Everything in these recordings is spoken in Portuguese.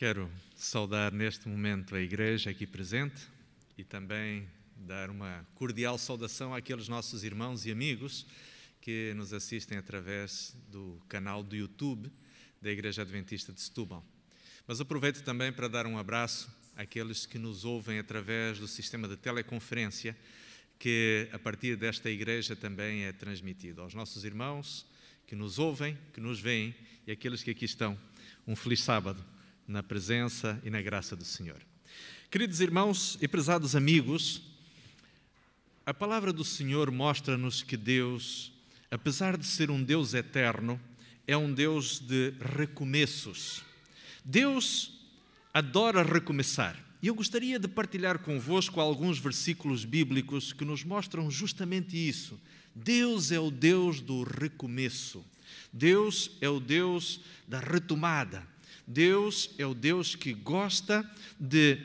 Quero saudar neste momento a igreja aqui presente e também dar uma cordial saudação àqueles nossos irmãos e amigos que nos assistem através do canal do YouTube da Igreja Adventista de Setúbal. Mas aproveito também para dar um abraço àqueles que nos ouvem através do sistema de teleconferência que a partir desta igreja também é transmitido aos nossos irmãos que nos ouvem, que nos veem e àqueles que aqui estão. Um feliz sábado na presença e na graça do Senhor. Queridos irmãos e prezados amigos, a palavra do Senhor mostra-nos que Deus, apesar de ser um Deus eterno, é um Deus de recomeços. Deus adora recomeçar. E eu gostaria de partilhar convosco alguns versículos bíblicos que nos mostram justamente isso. Deus é o Deus do recomeço. Deus é o Deus da retomada. Deus é o Deus que gosta de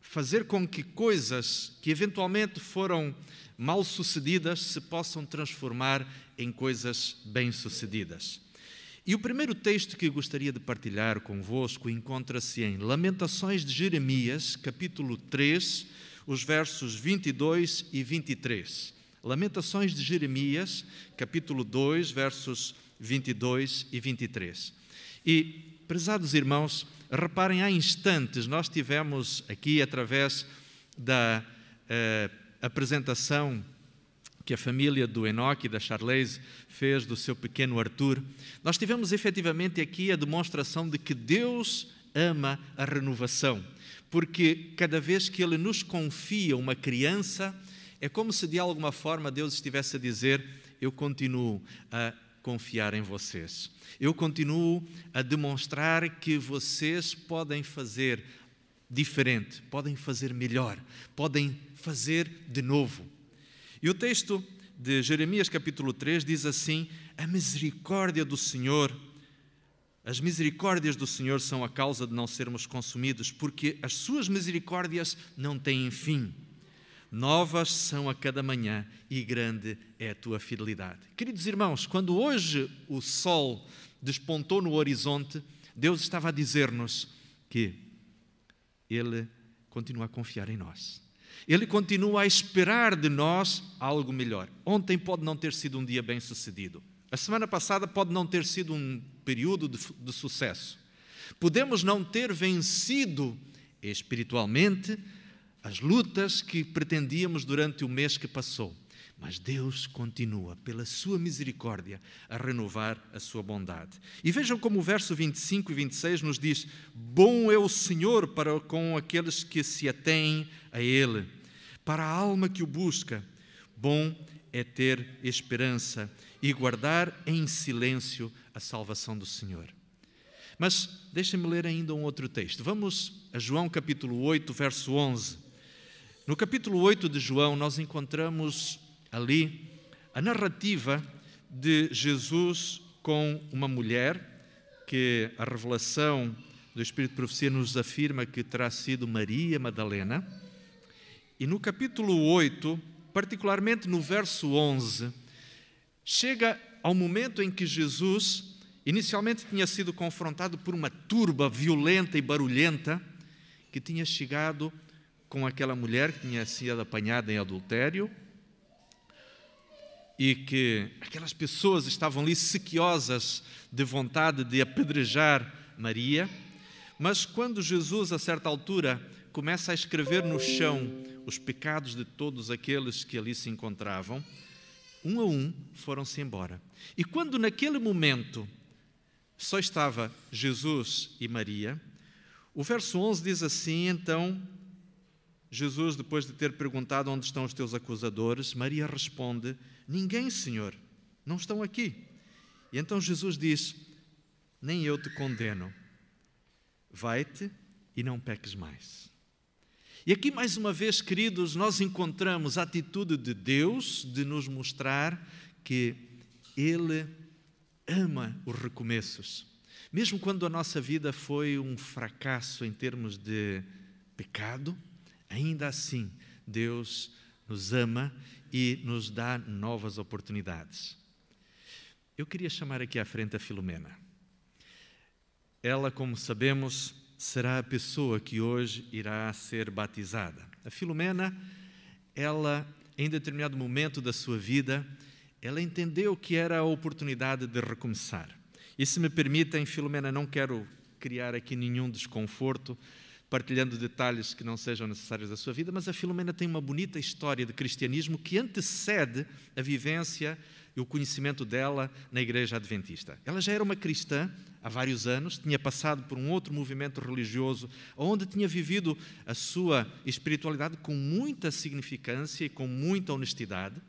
fazer com que coisas que eventualmente foram mal sucedidas se possam transformar em coisas bem sucedidas. E o primeiro texto que gostaria de partilhar convosco encontra-se em Lamentações de Jeremias, capítulo 3, os versos 22 e 23. Lamentações de Jeremias, capítulo 2, versos 22 e 23. E prezados irmãos, reparem, há instantes nós tivemos aqui, através da eh, apresentação que a família do Enoque e da Charlize fez do seu pequeno Arthur, nós tivemos efetivamente aqui a demonstração de que Deus ama a renovação, porque cada vez que Ele nos confia uma criança, é como se de alguma forma Deus estivesse a dizer: Eu continuo a confiar em vocês. Eu continuo a demonstrar que vocês podem fazer diferente, podem fazer melhor, podem fazer de novo. E o texto de Jeremias capítulo 3 diz assim: A misericórdia do Senhor, as misericórdias do Senhor são a causa de não sermos consumidos, porque as suas misericórdias não têm fim. Novas são a cada manhã e grande é a tua fidelidade. Queridos irmãos, quando hoje o sol despontou no horizonte, Deus estava a dizer-nos que Ele continua a confiar em nós. Ele continua a esperar de nós algo melhor. Ontem pode não ter sido um dia bem sucedido. A semana passada pode não ter sido um período de, de sucesso. Podemos não ter vencido espiritualmente, as lutas que pretendíamos durante o mês que passou. Mas Deus continua, pela sua misericórdia, a renovar a sua bondade. E vejam como o verso 25 e 26 nos diz: Bom é o Senhor para com aqueles que se atêm a Ele, para a alma que o busca. Bom é ter esperança e guardar em silêncio a salvação do Senhor. Mas deixem-me ler ainda um outro texto. Vamos a João capítulo 8, verso 11. No capítulo 8 de João, nós encontramos ali a narrativa de Jesus com uma mulher, que a revelação do Espírito de Profecia nos afirma que terá sido Maria Madalena. E no capítulo 8, particularmente no verso 11, chega ao momento em que Jesus inicialmente tinha sido confrontado por uma turba violenta e barulhenta que tinha chegado com aquela mulher que tinha sido apanhada em adultério e que aquelas pessoas estavam ali sequiosas de vontade de apedrejar Maria. Mas quando Jesus, a certa altura, começa a escrever no chão os pecados de todos aqueles que ali se encontravam, um a um foram-se embora. E quando naquele momento só estava Jesus e Maria, o verso 11 diz assim: então Jesus, depois de ter perguntado onde estão os teus acusadores, Maria responde: Ninguém, Senhor, não estão aqui. E então Jesus diz: Nem eu te condeno. Vai-te e não peques mais. E aqui, mais uma vez, queridos, nós encontramos a atitude de Deus de nos mostrar que Ele ama os recomeços. Mesmo quando a nossa vida foi um fracasso em termos de pecado, Ainda assim, Deus nos ama e nos dá novas oportunidades. Eu queria chamar aqui à frente a Filomena. Ela, como sabemos, será a pessoa que hoje irá ser batizada. A Filomena, ela, em determinado momento da sua vida, ela entendeu que era a oportunidade de recomeçar. E se me permitem, Filomena, não quero criar aqui nenhum desconforto, partilhando detalhes que não sejam necessários da sua vida, mas a Filomena tem uma bonita história de cristianismo que antecede a vivência e o conhecimento dela na Igreja Adventista. Ela já era uma cristã há vários anos, tinha passado por um outro movimento religioso, onde tinha vivido a sua espiritualidade com muita significância e com muita honestidade.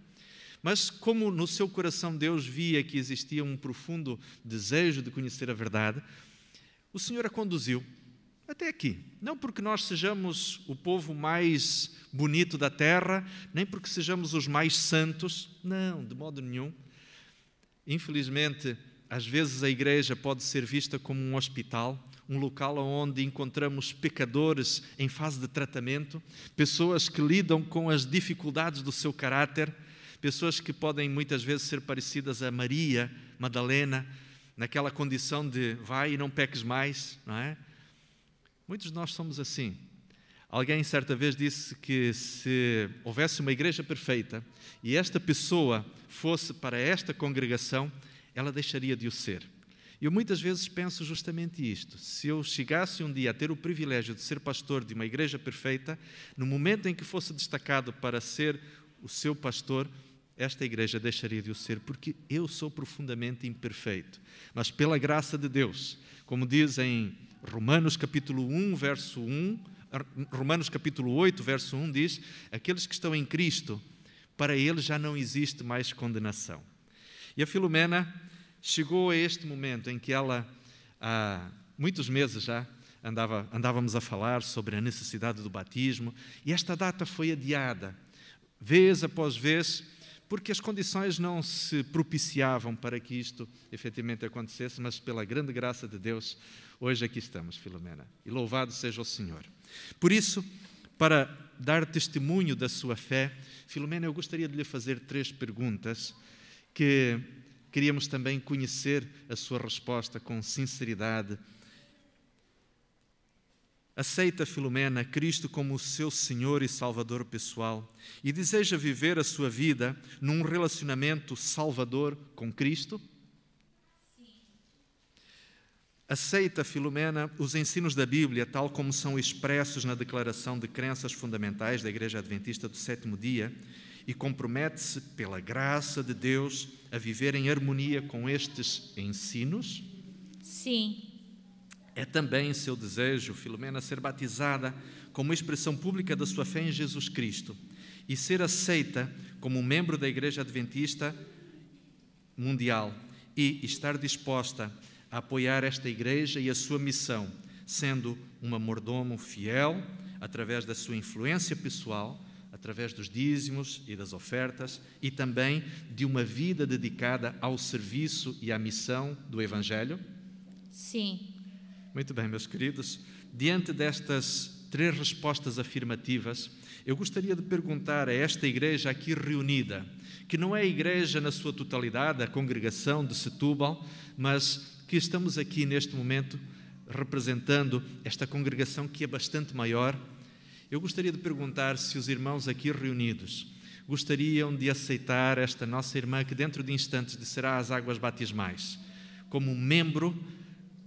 Mas, como no seu coração Deus via que existia um profundo desejo de conhecer a verdade, o Senhor a conduziu até aqui. Não porque nós sejamos o povo mais bonito da terra, nem porque sejamos os mais santos, não, de modo nenhum. Infelizmente, às vezes a igreja pode ser vista como um hospital, um local onde encontramos pecadores em fase de tratamento, pessoas que lidam com as dificuldades do seu caráter, pessoas que podem muitas vezes ser parecidas a Maria Madalena, naquela condição de vai e não peques mais, não é? Muitos de nós somos assim. Alguém certa vez disse que se houvesse uma igreja perfeita e esta pessoa fosse para esta congregação, ela deixaria de o ser. Eu muitas vezes penso justamente isto. Se eu chegasse um dia a ter o privilégio de ser pastor de uma igreja perfeita, no momento em que fosse destacado para ser o seu pastor, esta igreja deixaria de o ser, porque eu sou profundamente imperfeito. Mas pela graça de Deus, como diz em Romanos capítulo 1, verso 1, Romanos capítulo 8, verso 1 diz: Aqueles que estão em Cristo, para eles já não existe mais condenação. E a Filomena chegou a este momento em que ela, há muitos meses já, andava, andávamos a falar sobre a necessidade do batismo, e esta data foi adiada. Vez após vez, porque as condições não se propiciavam para que isto efetivamente acontecesse, mas pela grande graça de Deus, hoje aqui estamos, Filomena. E louvado seja o Senhor. Por isso, para dar testemunho da sua fé, Filomena, eu gostaria de lhe fazer três perguntas que queríamos também conhecer a sua resposta com sinceridade aceita Filomena Cristo como seu Senhor e Salvador pessoal e deseja viver a sua vida num relacionamento salvador com Cristo? aceita Filomena os ensinos da Bíblia, tal como são expressos na Declaração de Crenças Fundamentais da Igreja Adventista do Sétimo Dia, e compromete-se, pela graça de Deus, a viver em harmonia com estes ensinos? Sim. É também seu desejo, Filomena, ser batizada como expressão pública da sua fé em Jesus Cristo e ser aceita como membro da Igreja Adventista Mundial e estar disposta a apoiar esta igreja e a sua missão, sendo uma mordomo fiel através da sua influência pessoal, através dos dízimos e das ofertas e também de uma vida dedicada ao serviço e à missão do evangelho? Sim. Muito bem, meus queridos, diante destas três respostas afirmativas, eu gostaria de perguntar a esta igreja aqui reunida, que não é a igreja na sua totalidade, a congregação de Setúbal, mas que estamos aqui neste momento representando esta congregação que é bastante maior, eu gostaria de perguntar se os irmãos aqui reunidos gostariam de aceitar esta nossa irmã que dentro de instantes descerá às águas batismais como membro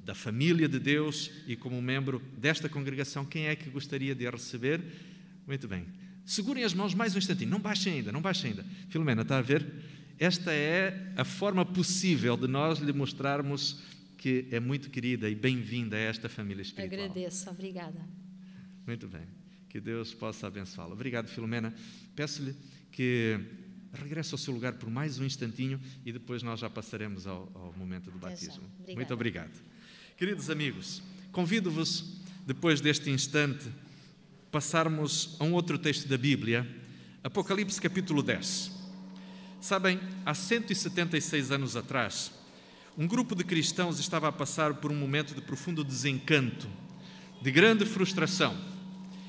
da família de Deus e como membro desta congregação, quem é que gostaria de a receber? Muito bem. Segurem as mãos mais um instantinho, não baixem ainda, não baixem ainda. Filomena, está a ver? Esta é a forma possível de nós lhe mostrarmos que é muito querida e bem-vinda a esta família espiritual. Agradeço, obrigada. Muito bem, que Deus possa abençoá-la. Obrigado, Filomena. Peço-lhe que regresse ao seu lugar por mais um instantinho e depois nós já passaremos ao, ao momento do batismo. Muito obrigado. Queridos amigos, convido-vos, depois deste instante, passarmos a um outro texto da Bíblia, Apocalipse capítulo 10. Sabem, há 176 anos atrás, um grupo de cristãos estava a passar por um momento de profundo desencanto, de grande frustração.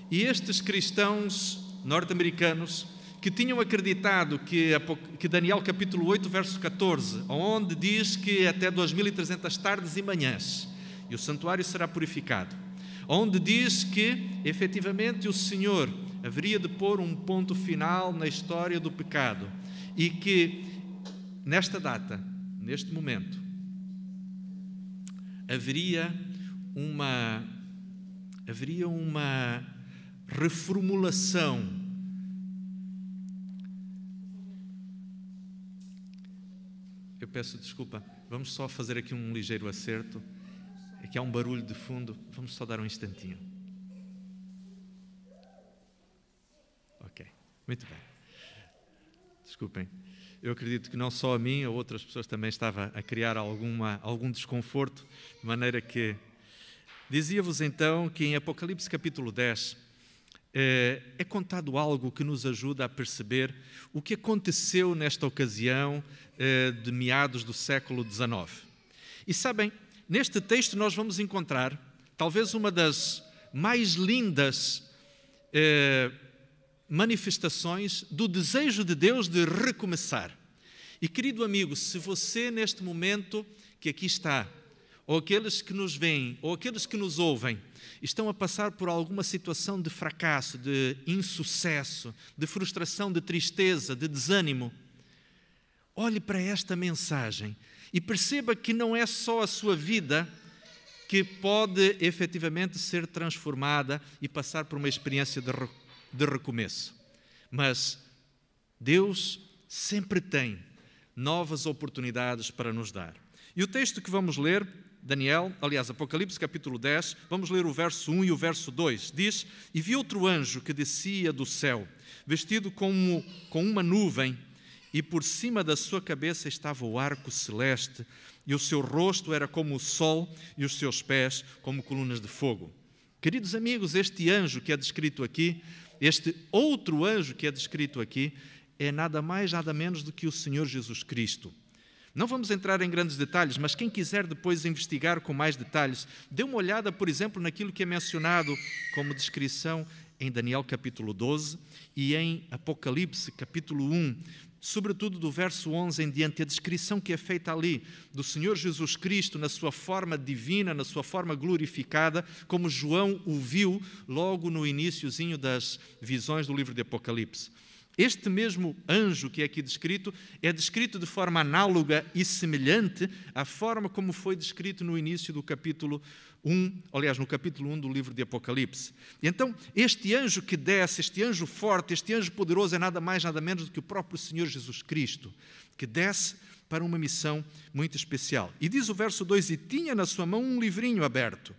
E estes cristãos norte-americanos que tinham acreditado que, que Daniel capítulo 8, verso 14, onde diz que até 2300 tardes e manhãs e o santuário será purificado, onde diz que efetivamente o Senhor haveria de pôr um ponto final na história do pecado e que nesta data, neste momento, haveria uma haveria uma reformulação Eu peço desculpa, vamos só fazer aqui um ligeiro acerto. Aqui há um barulho de fundo, vamos só dar um instantinho. Ok, muito bem. Desculpem. Eu acredito que não só a mim, a outras pessoas também estava a criar alguma, algum desconforto, de maneira que. Dizia-vos então que em Apocalipse capítulo 10 eh, é, contado algo que nos ajuda a perceber o que aconteceu nesta ocasião eh, de meados do século XIX. E sabem, Neste texto, nós vamos encontrar talvez uma das mais lindas eh, manifestações do desejo de Deus de recomeçar. E, querido amigo, se você neste momento que aqui está, ou aqueles que nos veem, ou aqueles que nos ouvem, estão a passar por alguma situação de fracasso, de insucesso, de frustração, de tristeza, de desânimo, Olhe para esta mensagem e perceba que não é só a sua vida que pode efetivamente ser transformada e passar por uma experiência de, de recomeço, mas Deus sempre tem novas oportunidades para nos dar. E o texto que vamos ler, Daniel, aliás, Apocalipse capítulo 10, vamos ler o verso 1 e o verso 2. Diz: E vi outro anjo que descia do céu, vestido como com uma nuvem e por cima da sua cabeça estava o arco celeste, e o seu rosto era como o sol, e os seus pés como colunas de fogo. Queridos amigos, este anjo que é descrito aqui, este outro anjo que é descrito aqui, é nada mais, nada menos do que o Senhor Jesus Cristo. Não vamos entrar em grandes detalhes, mas quem quiser depois investigar com mais detalhes, dê uma olhada, por exemplo, naquilo que é mencionado como descrição em Daniel capítulo 12 e em Apocalipse capítulo 1, sobretudo do verso 11 em diante, a descrição que é feita ali do Senhor Jesus Cristo na sua forma divina, na sua forma glorificada, como João o viu logo no iníciozinho das visões do livro de Apocalipse. Este mesmo anjo que é aqui descrito é descrito de forma análoga e semelhante à forma como foi descrito no início do capítulo 1, aliás, no capítulo 1 do livro de Apocalipse. E então, este anjo que desce, este anjo forte, este anjo poderoso é nada mais, nada menos do que o próprio Senhor Jesus Cristo, que desce para uma missão muito especial. E diz o verso 2: E tinha na sua mão um livrinho aberto,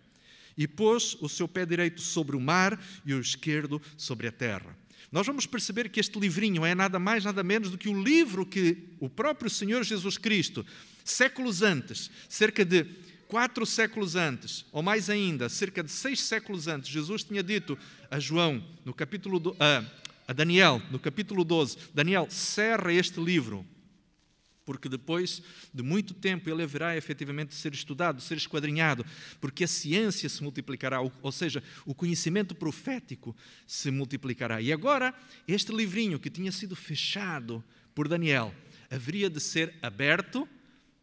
e pôs o seu pé direito sobre o mar e o esquerdo sobre a terra. Nós vamos perceber que este livrinho é nada mais, nada menos do que o livro que o próprio Senhor Jesus Cristo, séculos antes, cerca de quatro séculos antes, ou mais ainda, cerca de seis séculos antes, Jesus tinha dito a João, no capítulo do, a, a Daniel, no capítulo 12, Daniel, cerra este livro, porque depois de muito tempo ele haverá efetivamente de ser estudado, de ser esquadrinhado, porque a ciência se multiplicará, ou seja, o conhecimento profético se multiplicará. E agora, este livrinho que tinha sido fechado por Daniel haveria de ser aberto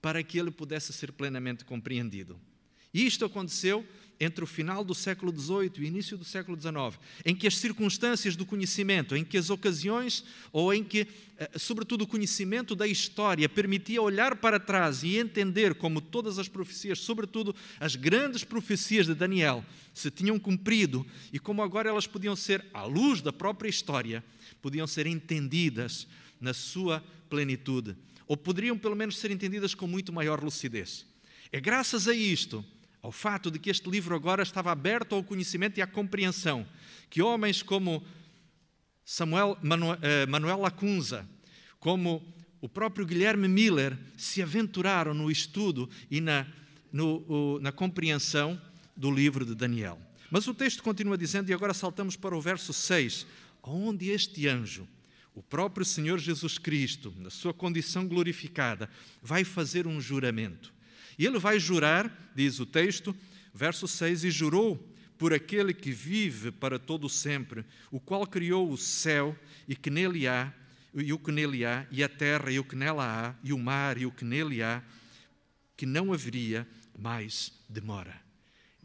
para que ele pudesse ser plenamente compreendido. E isto aconteceu entre o final do século XVIII e o início do século XIX, em que as circunstâncias do conhecimento, em que as ocasiões, ou em que, eh, sobretudo, o conhecimento da história permitia olhar para trás e entender como todas as profecias, sobretudo as grandes profecias de Daniel, se tinham cumprido e como agora elas podiam ser, à luz da própria história, podiam ser entendidas na sua plenitude, ou poderiam pelo menos ser entendidas com muito maior lucidez. É graças a isto ao fato de que este livro agora estava aberto ao conhecimento e à compreensão, que homens como Samuel eh, Manuel, Lacunza, como o próprio Guilherme Miller, se aventuraram no estudo e na, no, na compreensão do livro de Daniel. Mas o texto continua dizendo, e agora saltamos para o verso 6, onde este anjo, o próprio Senhor Jesus Cristo, na sua condição glorificada, vai fazer um juramento. E ele vai jurar, diz o texto, verso 6: E jurou por aquele que vive para todo sempre, o qual criou o céu e que nele há, e o que nele há, e a terra e o que nela há, e o mar e o que nele há, que não haveria mais demora.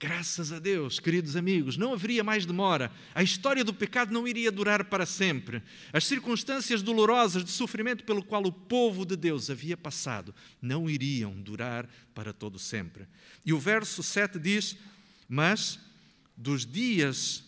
Graças a Deus, queridos amigos, não haveria mais demora. A história do pecado não iria durar para sempre. As circunstâncias dolorosas de sofrimento pelo qual o povo de Deus havia passado não iriam durar para todo sempre. E o verso 7 diz: Mas dos dias,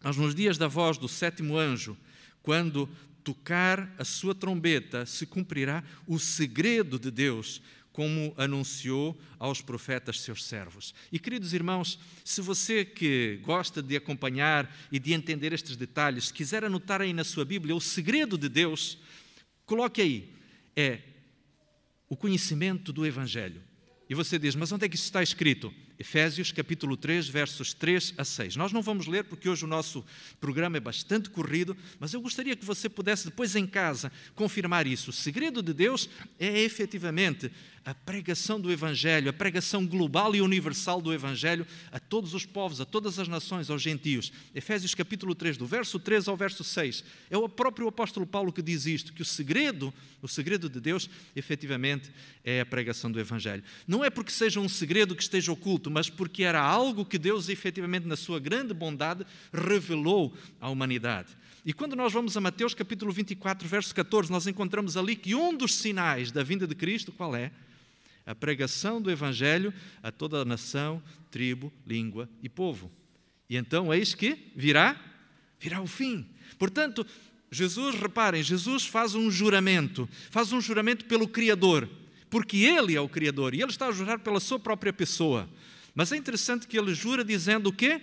mas nos dias da voz do sétimo anjo, quando tocar a sua trombeta, se cumprirá o segredo de Deus, como anunciou aos profetas seus servos. E queridos irmãos, se você que gosta de acompanhar e de entender estes detalhes, quiser anotar aí na sua Bíblia o segredo de Deus, coloque aí, é o conhecimento do Evangelho. E você diz, mas onde é que isso está escrito? Efésios capítulo 3, versos 3 a 6. Nós não vamos ler porque hoje o nosso programa é bastante corrido, mas eu gostaria que você pudesse depois em casa confirmar isso. O segredo de Deus é efetivamente a pregação do Evangelho, a pregação global e universal do Evangelho a todos os povos, a todas as nações, aos gentios. Efésios capítulo 3, do verso 3 ao verso 6. É o próprio apóstolo Paulo que diz isto, que o segredo, o segredo de Deus, efetivamente, é a pregação do Evangelho. Não é porque seja um segredo que esteja oculto, mas porque era algo que Deus, efetivamente, na sua grande bondade, revelou à humanidade. E quando nós vamos a Mateus capítulo 24, verso 14, nós encontramos ali que um dos sinais da vinda de Cristo, qual é? A pregação do Evangelho a toda a nação, tribo, língua e povo. E então eis que virá, virá o fim. Portanto, Jesus, reparem, Jesus faz um juramento, faz um juramento pelo Criador, porque Ele é o Criador e Ele está a jurar pela sua própria pessoa. Mas é interessante que ele jura dizendo o quê?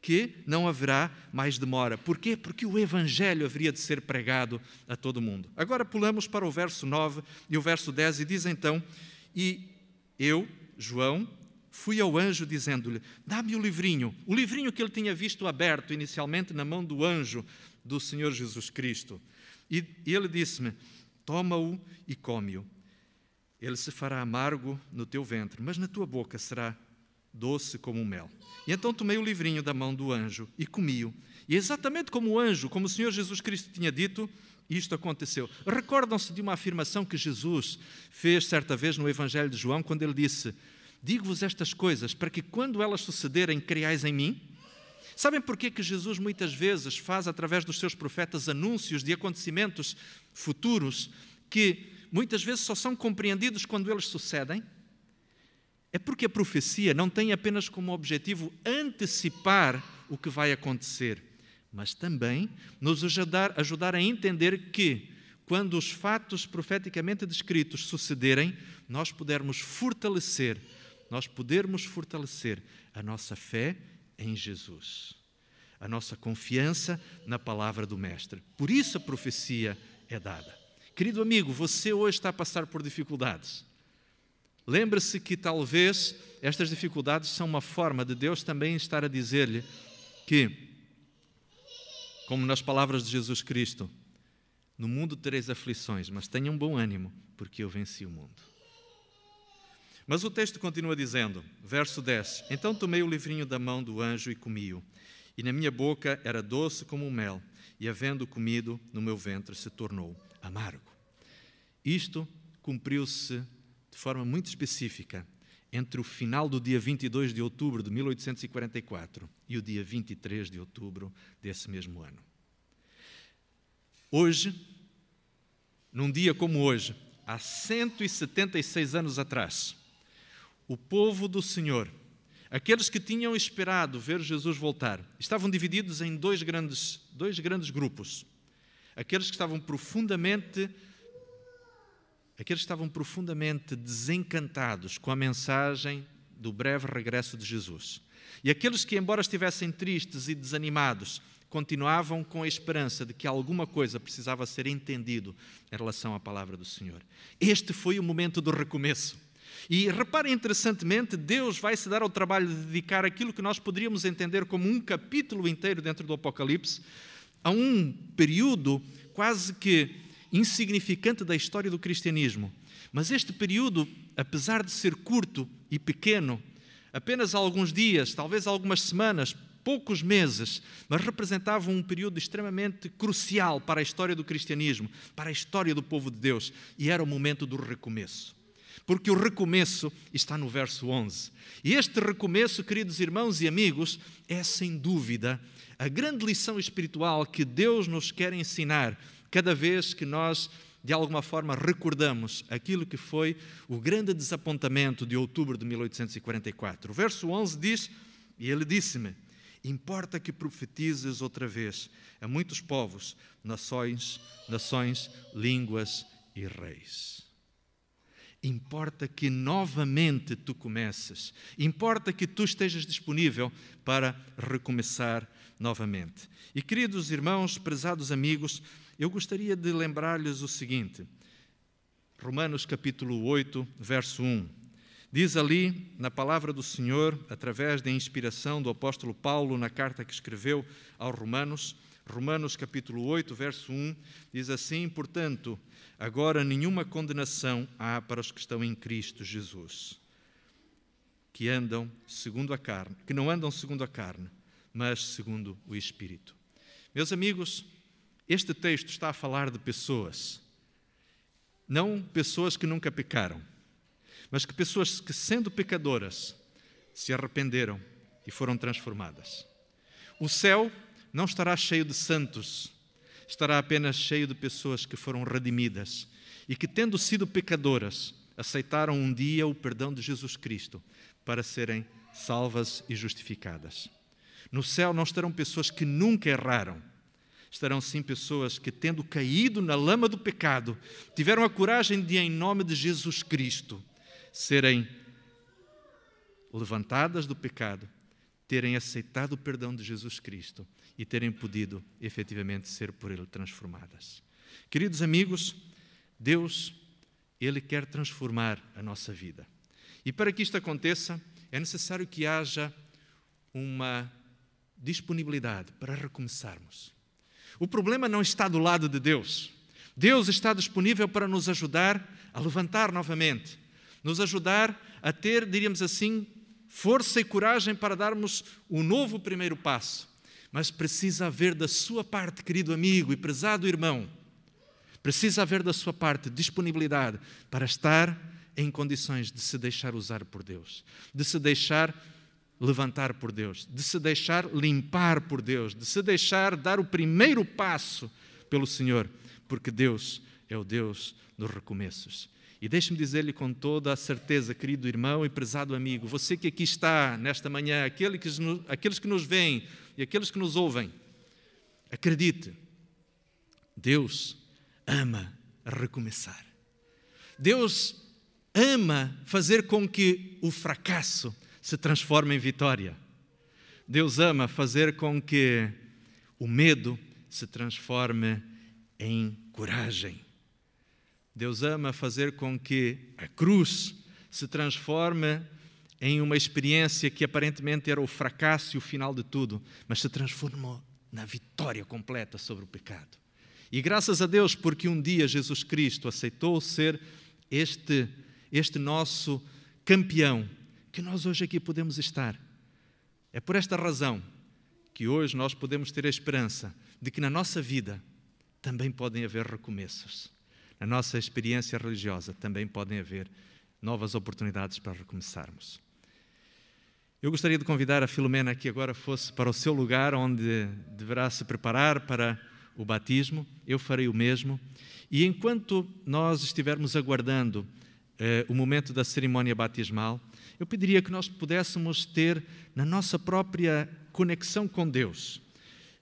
Que não haverá mais demora. Por quê? Porque o Evangelho haveria de ser pregado a todo mundo. Agora pulamos para o verso 9 e o verso 10 e diz então: E eu, João, fui ao anjo dizendo-lhe: Dá-me o livrinho. O livrinho que ele tinha visto aberto inicialmente na mão do anjo do Senhor Jesus Cristo. E ele disse-me: Toma-o e come-o. Ele se fará amargo no teu ventre, mas na tua boca será doce como o mel. E então tomei o livrinho da mão do anjo e comi-o. E exatamente como o anjo, como o Senhor Jesus Cristo tinha dito, isto aconteceu. Recordam-se de uma afirmação que Jesus fez certa vez no Evangelho de João, quando ele disse: Digo-vos estas coisas para que, quando elas sucederem, creais em mim? Sabem porquê que Jesus muitas vezes faz, através dos seus profetas, anúncios de acontecimentos futuros que muitas vezes só são compreendidos quando eles sucedem? É porque a profecia não tem apenas como objetivo antecipar o que vai acontecer, mas também nos ajudar, ajudar a entender que, quando os fatos profeticamente descritos sucederem, nós pudermos fortalecer, nós podermos fortalecer a nossa fé em Jesus, a nossa confiança na palavra do Mestre. Por isso a profecia é dada. Querido amigo, você hoje está a passar por dificuldades. Lembre-se que talvez estas dificuldades são uma forma de Deus também estar a dizer-lhe que, como nas palavras de Jesus Cristo, no mundo tereis aflições, mas tenham bom ânimo, porque eu venci o mundo. Mas o texto continua dizendo, verso 10: Então tomei o livrinho da mão do anjo e comi-o, e na minha boca era doce como o mel, e havendo comido, no meu ventre se tornou amargo. Isto cumpriu-se de forma muito específica entre o final do dia 22 de outubro de 1844 e o dia 23 de outubro desse mesmo ano. Hoje, num dia como hoje, há 176 anos atrás, o povo do Senhor, aqueles que tinham esperado ver Jesus voltar, estavam divididos em dois grandes, dois grandes grupos. Aqueles que estavam profundamente Aqueles que estavam profundamente desencantados com a mensagem do breve regresso de Jesus. E aqueles que, embora estivessem tristes e desanimados, continuavam com a esperança de que alguma coisa precisava ser entendido em relação à palavra do Senhor. Este foi o momento do recomeço. E reparem interessantemente, Deus vai se dar ao trabalho de dedicar aquilo que nós poderíamos entender como um capítulo inteiro dentro do Apocalipse a um período quase que insignificante da história do cristianismo. Mas este período, apesar de ser curto e pequeno, apenas alguns dias, talvez algumas semanas, poucos meses, mas representava um período extremamente crucial para a história do cristianismo, para a história do povo de Deus, e era o momento do recomeço. Porque o recomeço está no verso 11. E este recomeço, queridos irmãos e amigos, é sem dúvida a grande lição espiritual que Deus nos quer ensinar Cada vez que nós, de alguma forma, recordamos aquilo que foi o grande desapontamento de outubro de 1844. O verso 11 diz: E ele disse-me: Importa que profetizes outra vez a muitos povos, nações, nações, línguas e reis importa que novamente tu comeces, importa que tu estejas disponível para recomeçar novamente. E queridos irmãos, prezados amigos, eu gostaria de lembrar-lhes o seguinte. Romanos capítulo 8, verso 1. Diz ali, na palavra do Senhor, através da inspiração do apóstolo Paulo na carta que escreveu aos Romanos, Romanos capítulo 8, verso 1, diz assim: Portanto, agora nenhuma condenação há para os que estão em Cristo Jesus, que andam segundo a carne, que não andam segundo a carne, mas segundo o Espírito. Meus amigos, este texto está a falar de pessoas, não pessoas que nunca pecaram, mas que pessoas que, sendo pecadoras, se arrependeram e foram transformadas. O céu não estará cheio de santos, estará apenas cheio de pessoas que foram redimidas e que, tendo sido pecadoras, aceitaram um dia o perdão de Jesus Cristo para serem salvas e justificadas. No céu não estarão pessoas que nunca erraram estarão sim pessoas que, tendo caído na lama do pecado, tiveram a coragem de, em nome de Jesus Cristo, serem levantadas do pecado, terem aceitado o perdão de Jesus Cristo e terem podido efetivamente ser por Ele transformadas. Queridos amigos, Deus, Ele quer transformar a nossa vida. E para que isto aconteça, é necessário que haja uma disponibilidade para recomeçarmos. O problema não está do lado de Deus. Deus está disponível para nos ajudar a levantar novamente, nos ajudar a ter, diríamos assim, força e coragem para darmos o um novo primeiro passo. Mas precisa haver da sua parte, querido amigo e prezado irmão, precisa haver da sua parte disponibilidade para estar em condições de se deixar usar por Deus, de se deixar levantar por Deus, de se deixar limpar por Deus, de se deixar dar o primeiro passo pelo Senhor, porque Deus é o Deus dos recomeços. E deixe-me dizer-lhe com toda a certeza, querido irmão e prezado amigo, você que aqui está nesta manhã, aquele que, aqueles que nos veem e aqueles que nos ouvem, acredite, Deus ama recomeçar. Deus ama fazer com que o fracasso se transforma em vitória. Deus ama fazer com que o medo se transforme em coragem. Deus ama fazer com que a cruz se transforme em uma experiência que aparentemente era o fracasso e o final de tudo, mas se transformou na vitória completa sobre o pecado. E graças a Deus, porque um dia Jesus Cristo aceitou ser este, este nosso campeão que nós hoje aqui podemos estar. É por esta razão que hoje nós podemos ter a esperança de que na nossa vida também podem haver recomeços. Na nossa experiência religiosa também podem haver novas oportunidades para recomeçarmos. Eu gostaria de convidar a Filomena que agora fosse para o seu lugar onde deverá se preparar para o batismo, eu farei o mesmo. E enquanto nós estivermos aguardando eh, o momento da cerimônia batismal, eu pediria que nós pudéssemos ter na nossa própria conexão com Deus.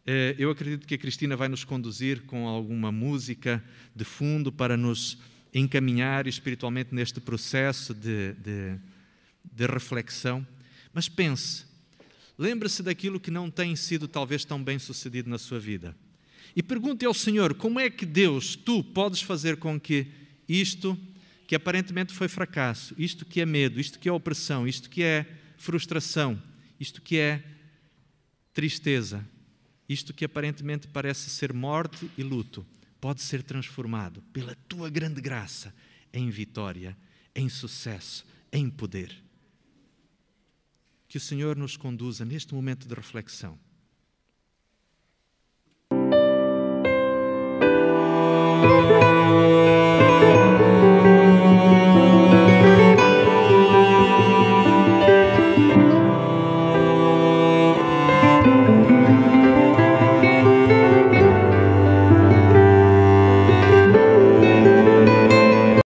Eh, eu acredito que a Cristina vai nos conduzir com alguma música de fundo para nos encaminhar espiritualmente neste processo de, de, de reflexão. Mas pense, lembre-se daquilo que não tem sido talvez tão bem sucedido na sua vida. E pergunte ao Senhor como é que Deus, tu, podes fazer com que isto que aparentemente foi fracasso, isto que é medo, isto que é opressão, isto que é frustração, isto que é tristeza, isto que aparentemente parece ser morte e luto, pode ser transformado pela tua grande graça em vitória, em sucesso, em poder. Que o Senhor nos conduza neste momento de reflexão